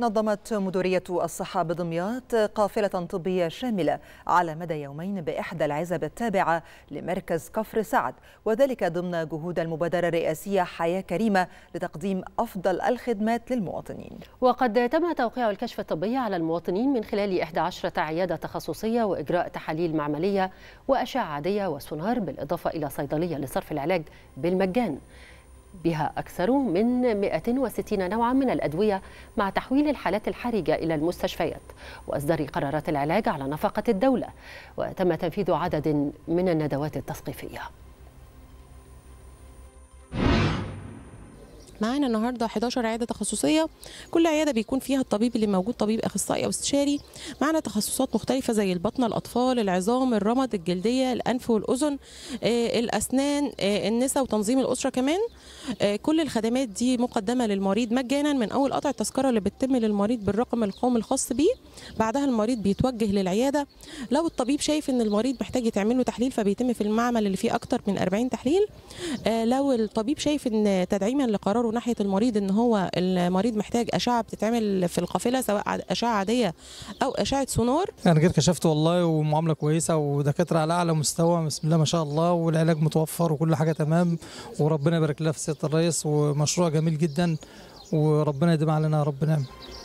نظمت مديرية الصحة بدمياط قافلة طبية شاملة على مدى يومين بإحدى العزب التابعة لمركز كفر سعد وذلك ضمن جهود المبادرة الرئاسية حياة كريمة لتقديم أفضل الخدمات للمواطنين وقد تم توقيع الكشف الطبي على المواطنين من خلال 11 عيادة تخصصية وإجراء تحاليل معملية وأشعة عادية وسونار بالإضافة إلى صيدلية لصرف العلاج بالمجان بها أكثر من 160 نوعا من الأدوية مع تحويل الحالات الحرجة إلى المستشفيات وإصدار قرارات العلاج على نفقة الدولة وتم تنفيذ عدد من الندوات التثقيفية معانا النهارده 11 عياده تخصصيه كل عياده بيكون فيها الطبيب اللي موجود طبيب اخصائي او استشاري معانا تخصصات مختلفه زي البطن الاطفال العظام الرمد الجلديه الانف والاذن آه، الاسنان آه، النساء وتنظيم الاسره كمان آه، كل الخدمات دي مقدمه للمريض مجانا من اول قطع التذكره اللي بتتم للمريض بالرقم القومي الخاص بيه بعدها المريض بيتوجه للعياده لو الطبيب شايف ان المريض محتاج يتعمل له تحليل فبيتم في المعمل اللي فيه اكتر من 40 تحليل لو الطبيب شايف ان تدعيما لقراره ناحيه المريض ان هو المريض محتاج اشعه بتتعمل في القافله سواء اشعه عاديه او اشعه سونار انا جيت كشفت والله ومعامله كويسه ودكاتره على اعلى مستوى بسم الله ما شاء الله والعلاج متوفر وكل حاجه تمام وربنا يبارك لها في سياده الرئيس ومشروع جميل جدا وربنا يديم علينا يا رب نعمه